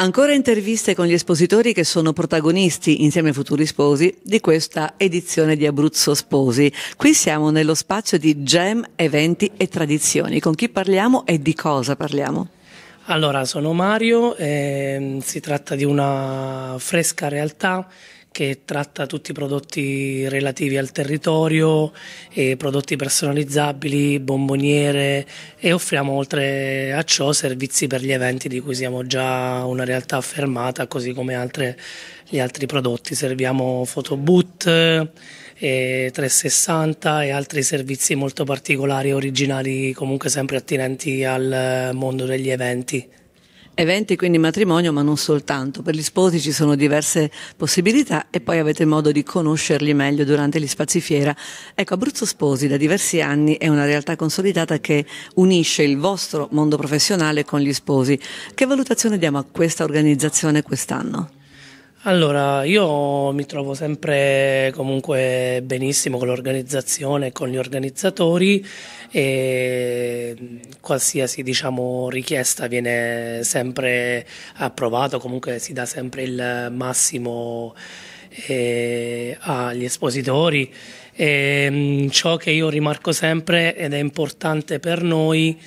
Ancora interviste con gli espositori che sono protagonisti, insieme ai futuri sposi, di questa edizione di Abruzzo Sposi. Qui siamo nello spazio di Gem, Eventi e Tradizioni. Con chi parliamo e di cosa parliamo? Allora, sono Mario, ehm, si tratta di una fresca realtà che tratta tutti i prodotti relativi al territorio, prodotti personalizzabili, bomboniere e offriamo oltre a ciò servizi per gli eventi di cui siamo già una realtà affermata, così come altre, gli altri prodotti. Serviamo fotoboot, 360 e altri servizi molto particolari e originali comunque sempre attinenti al mondo degli eventi eventi, quindi matrimonio, ma non soltanto. Per gli sposi ci sono diverse possibilità e poi avete modo di conoscerli meglio durante gli spazi fiera. Ecco, Abruzzo Sposi da diversi anni è una realtà consolidata che unisce il vostro mondo professionale con gli sposi. Che valutazione diamo a questa organizzazione quest'anno? Allora, io mi trovo sempre comunque benissimo con l'organizzazione e con gli organizzatori e qualsiasi diciamo, richiesta viene sempre approvata, comunque si dà sempre il massimo eh, agli espositori. E, ehm, ciò che io rimarco sempre ed è importante per noi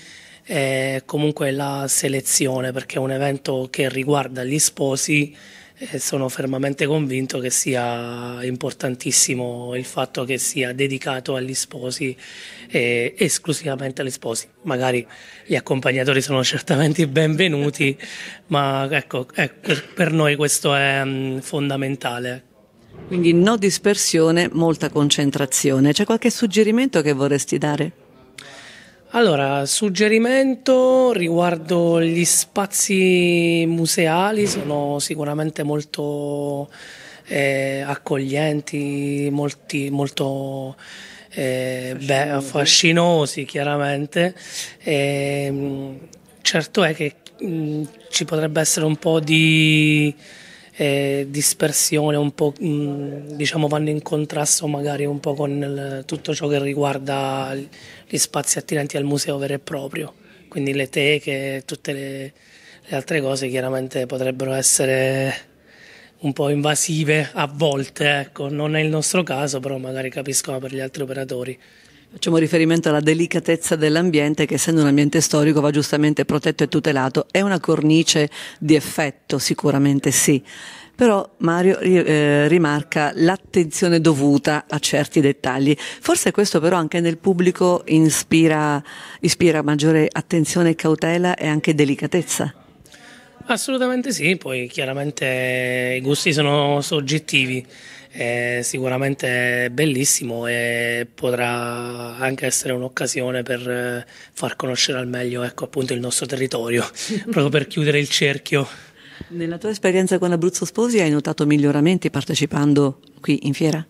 è comunque la selezione perché è un evento che riguarda gli sposi e sono fermamente convinto che sia importantissimo il fatto che sia dedicato agli sposi, eh, esclusivamente agli sposi. Magari gli accompagnatori sono certamente benvenuti, ma ecco, ecco, per noi questo è mm, fondamentale. Quindi no dispersione, molta concentrazione. C'è qualche suggerimento che vorresti dare? Allora, suggerimento riguardo gli spazi museali, sono sicuramente molto eh, accoglienti, molti, molto eh, beh, affascinosi chiaramente. E, ehm, certo è che mh, mm, ci potrebbe essere un po' di eh, dispersione, un po', mh, mm, diciamo vanno in contrasto magari un po' con il, tutto ciò che riguarda gli spazi attinenti al museo vero e proprio, quindi le teche e tutte le, le altre cose chiaramente potrebbero essere un po' invasive a volte, ecco, non è il nostro caso, però magari capiscono per gli altri operatori. Facciamo riferimento alla delicatezza dell'ambiente che essendo un ambiente storico va giustamente protetto e tutelato. È una cornice di effetto, sicuramente sì. Però Mario eh, rimarca l'attenzione dovuta a certi dettagli. Forse questo però anche nel pubblico ispira, ispira maggiore attenzione, cautela e anche delicatezza. Assolutamente sì, poi chiaramente i gusti sono soggettivi, è sicuramente bellissimo e potrà anche essere un'occasione per eh, far conoscere al meglio ecco, appunto, il nostro territorio, proprio per chiudere il cerchio. Nella tua esperienza con Abruzzo Sposi hai notato miglioramenti partecipando qui in fiera?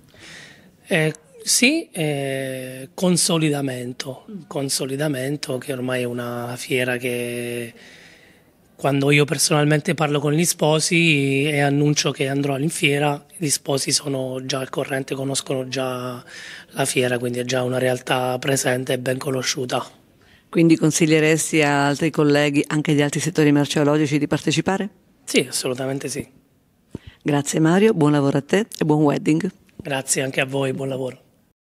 Eh, sì, eh, consolidamento, consolidamento che ormai è una fiera che quando io personalmente parlo con gli sposi e annuncio che andrò in fiera, gli sposi sono già al corrente, conoscono già la fiera, quindi è già una realtà presente e ben conosciuta. Quindi consiglieresti a altri colleghi, anche di altri settori merceologici, di partecipare? Sì, assolutamente sì. Grazie Mario, buon lavoro a te e buon wedding. Grazie anche a voi, buon lavoro.